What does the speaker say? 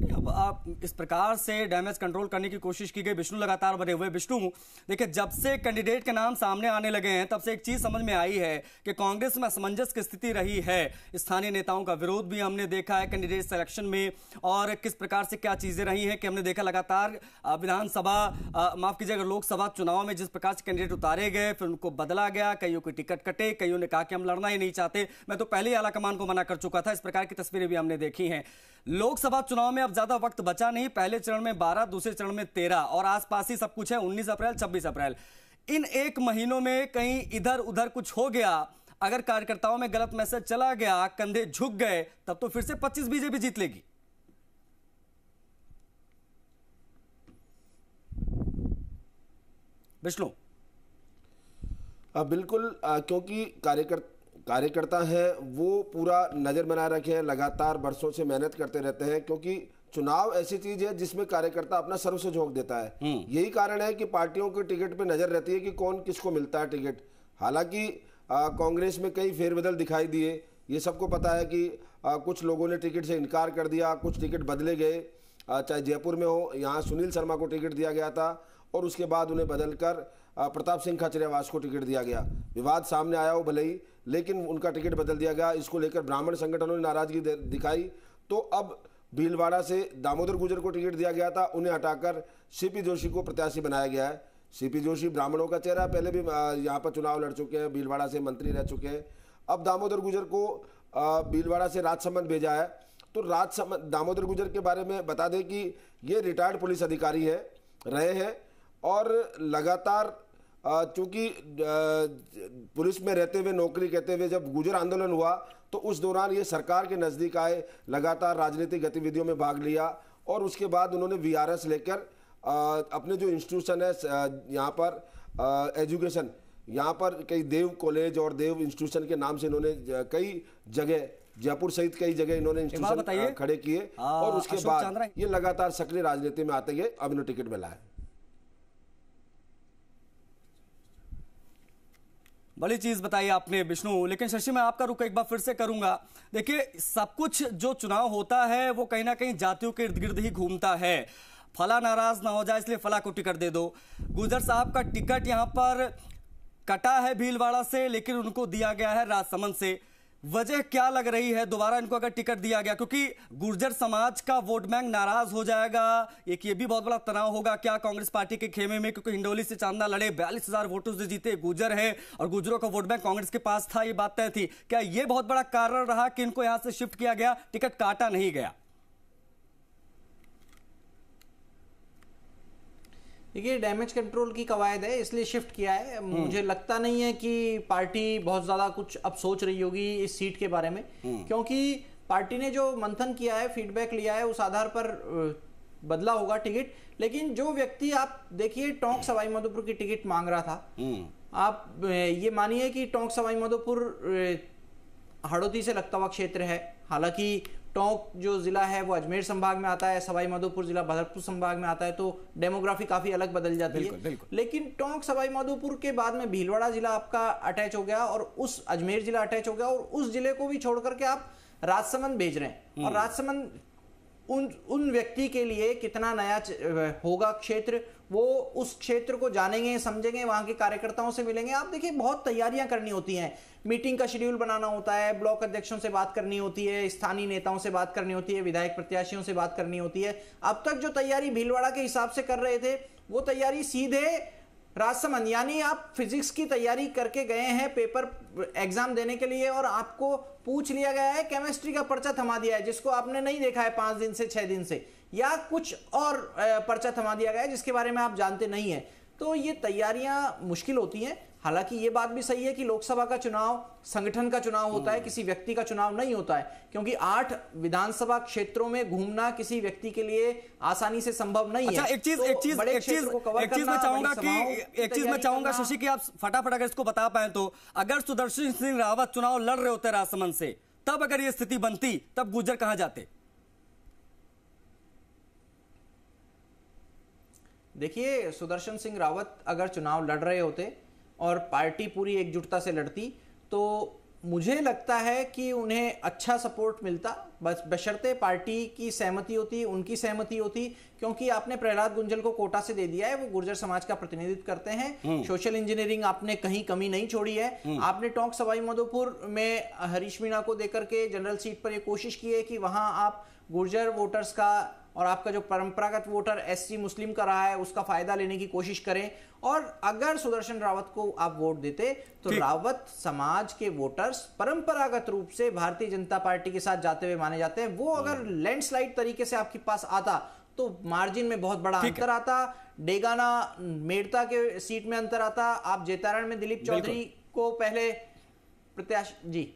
अब आप इस प्रकार से डैमेज कंट्रोल करने की कोशिश की गई विष्णु लगातार बने हुए विष्णु देखिए जब से कैंडिडेट के नाम सामने आने लगे हैं तब से एक चीज समझ में आई है कि कांग्रेस में असमंजस की स्थिति रही है स्थानीय नेताओं का विरोध भी हमने देखा है कैंडिडेट सिलेक्शन में और किस प्रकार से क्या चीजें रही हैं कि हमने देखा लगातार विधानसभा माफ कीजिएगा लोकसभा चुनाव में जिस प्रकार से कैंडिडेट उतारे गए फिर उनको बदला गया कईयों की टिकट कटे कईयों ने कहा कि हम लड़ना ही नहीं चाहते मैं तो पहले ही आलाकमान को मना कर चुका था इस प्रकार की तस्वीरें भी हमने देखी है लोकसभा चुनाव में अब ज्यादा वक्त बचा नहीं पहले चरण में बारह दूसरे चरण में तेरह और आसपास ही सब कुछ है उन्नीस अप्रैल छब्बीस अप्रैल इन एक महीनों में कहीं इधर उधर कुछ हो गया अगर कार्यकर्ताओं में गलत मैसेज चला गया कंधे झुक गए तब तो फिर से 25 बीजेपी जीत लेगी विष्णु बिल्कुल आ, क्योंकि कार्यकर्ता कार्यकर्ता हैं वो पूरा नज़र बनाए रखे हैं लगातार बरसों से मेहनत करते रहते हैं क्योंकि चुनाव ऐसी चीज है जिसमें कार्यकर्ता अपना सर्व से झोंक देता है हम्म। यही कारण है कि पार्टियों के टिकट पे नजर रहती है कि कौन किसको मिलता है टिकट हालांकि कांग्रेस में कई फेरबदल दिखाई दिए ये सबको पता है कि आ, कुछ लोगों ने टिकट से इनकार कर दिया कुछ टिकट बदले गए चाहे जयपुर में हो यहाँ सुनील शर्मा को टिकट दिया गया था और उसके बाद उन्हें बदलकर प्रताप सिंह खचरेवास को टिकट दिया गया विवाद सामने आया हो भले ही लेकिन उनका टिकट बदल दिया गया इसको लेकर ब्राह्मण संगठनों ने नाराजगी दिखाई तो अब भीलवाड़ा से दामोदर गुजर को टिकट दिया गया था उन्हें हटाकर सीपी जोशी को प्रत्याशी बनाया गया है सीपी जोशी ब्राह्मणों का चेहरा पहले भी यहाँ पर चुनाव लड़ चुके हैं भीलवाड़ा से मंत्री रह चुके हैं अब दामोदर गुजर को भीलवाड़ा से राजसमंद भेजा है तो राजसमंद दामोदर गुजर के बारे में बता दें कि ये रिटायर्ड पुलिस अधिकारी है रहे हैं और लगातार चूँकि पुलिस में रहते हुए नौकरी कहते हुए जब गुजर आंदोलन हुआ तो उस दौरान ये सरकार के नज़दीक आए लगातार राजनीतिक गतिविधियों में भाग लिया और उसके बाद उन्होंने वी लेकर अपने जो इंस्टीट्यूशन है यहाँ पर एजुकेशन यहाँ पर कई देव कॉलेज और देव इंस्टीट्यूशन के नाम से इन्होंने कई जगह जयपुर सहित कई जगह इन्होंने इंस्टीट्यूशन खड़े किए हाँ, और उसके बाद ये लगातार सक्रिय राजनीति में आते गए अब इन्होंने टिकट मिला है बड़ी चीज बताई आपने विष्णु लेकिन शशि मैं आपका रुख एक बार फिर से करूंगा देखिए सब कुछ जो चुनाव होता है वो कहीं ना कहीं जातियों के इर्द गिर्द ही घूमता है फला नाराज ना हो जाए इसलिए फला को टिकट दे दो गुजर साहब का टिकट यहाँ पर कटा है भीलवाड़ा से लेकिन उनको दिया गया है राजसमंद से वजह क्या लग रही है दोबारा इनको अगर टिकट दिया गया क्योंकि गुर्जर समाज का वोट बैंक नाराज हो जाएगा एक ये भी बहुत बड़ा तनाव होगा क्या कांग्रेस पार्टी के खेमे में क्योंकि हिंडोली से चांदा लड़े बयालीस हजार वोटों से जीते गुर्जर है और गुर्जरों का वोट बैंक कांग्रेस के पास था ये बात तय थी क्या ये बहुत बड़ा कारण रहा कि इनको यहां से शिफ्ट किया गया टिकट काटा नहीं गया देखिए डैमेज कंट्रोल की कवायद है इसलिए शिफ्ट किया है हम्म। मुझे लगता नहीं है कि पार्टी बहुत ज़्यादा कुछ अब सोच रही होगी इस सीट के बारे में हम्म। क्योंकि पार्टी ने जो मंथन किया है फीडबैक लिया है उस आधार पर बदला होगा टिकट लेकिन जो व्यक्ति आप देखिए टोंक सवाई माधोपुर की टिकट मांग रहा था हम्म। आप ये मानिए कि टोंक सवाई माधोपुर हड़ौती से लगता हुआ क्षेत्र है हालांकि टोंक जो ज़िला है वो अजमेर संभाग में आता है सवाई माधोपुर ज़िला भरतपुर संभाग में आता है तो डेमोग्राफी काफ़ी अलग बदल जाती है लेकिन टोंक सवाई माधोपुर के बाद में भीलवाड़ा ज़िला आपका अटैच हो गया और उस अजमेर ज़िला अटैच हो गया और उस ज़िले को भी छोड़ करके आप राजसमंद भेज रहे हैं और हम्म। राजसमंद उन उन व्यक्ति के लिए कितना नया होगा क्षेत्र वो उस क्षेत्र को जानेंगे समझेंगे वहाँ के कार्यकर्ताओं से मिलेंगे आप देखिए बहुत तैयारियां करनी होती हैं मीटिंग का शेड्यूल बनाना होता है ब्लॉक अध्यक्षों से बात करनी होती है स्थानीय नेताओं से बात करनी होती है विधायक प्रत्याशियों से बात करनी होती है अब तक जो तैयारी भीलवाड़ा के हिसाब से कर रहे थे वो तैयारी सीधे राजसमंद यानी आप फिजिक्स की तैयारी करके गए हैं पेपर एग्जाम देने के लिए और आपको पूछ लिया गया है केमिस्ट्री का पर्चा थमा दिया है जिसको आपने नहीं देखा है पांच दिन से छह दिन से या कुछ और पर्चा थमा दिया गया है जिसके बारे में आप जानते नहीं है तो ये तैयारियां मुश्किल होती हैं हालांकि ये बात भी सही है कि लोकसभा का चुनाव संगठन का चुनाव होता है हम्म। किसी व्यक्ति का चुनाव नहीं होता है क्योंकि आठ विधानसभा क्षेत्रों में घूमना किसी व्यक्ति के लिए आसानी से संभव नहीं अच्छा, है एक चीज तो एक चीज एक चीज एक चीज मैं चाहूंगा कि एक चीज मैं चाहूंगा शशि की आप फटाफट अगर इसको बता पाए तो अगर सुदर्शन सिंह रावत चुनाव लड़ रहे होते राजसमंद से तब अगर ये स्थिति बनती तब गुजर कहां जाते देखिए सुदर्शन सिंह रावत अगर चुनाव लड़ रहे होते और पार्टी पूरी एकजुटता से लड़ती तो मुझे लगता है कि उन्हें अच्छा सपोर्ट मिलता बस बशर्ते पार्टी की सहमति होती उनकी सहमति होती क्योंकि आपने प्रहलाद गुंजल को कोटा से दे दिया है वो गुर्जर समाज का प्रतिनिधित्व करते हैं सोशल हम्म। इंजीनियरिंग आपने कहीं कमी नहीं छोड़ी है हम्म। आपने टोंक सवाई माधोपुर में हरीश मीणा को देकर के जनरल सीट पर यह कोशिश की है कि वहां आप गुर्जर वोटर्स का और आपका जो परंपरागत वोटर एससी मुस्लिम का रहा है उसका फायदा लेने की कोशिश करें और अगर सुदर्शन रावत को आप वोट देते तो रावत समाज के वोटर्स परंपरागत रूप से भारतीय जनता पार्टी के साथ जाते हुए माने जाते हैं वो हम्म। अगर लैंडस्लाइड तरीके से आपके पास आता तो मार्जिन में बहुत बड़ा अंतर आता डेगाना मेड़ता के सीट में अंतर आता आप जेतारण में दिलीप चौधरी को पहले प्रत्याशी जी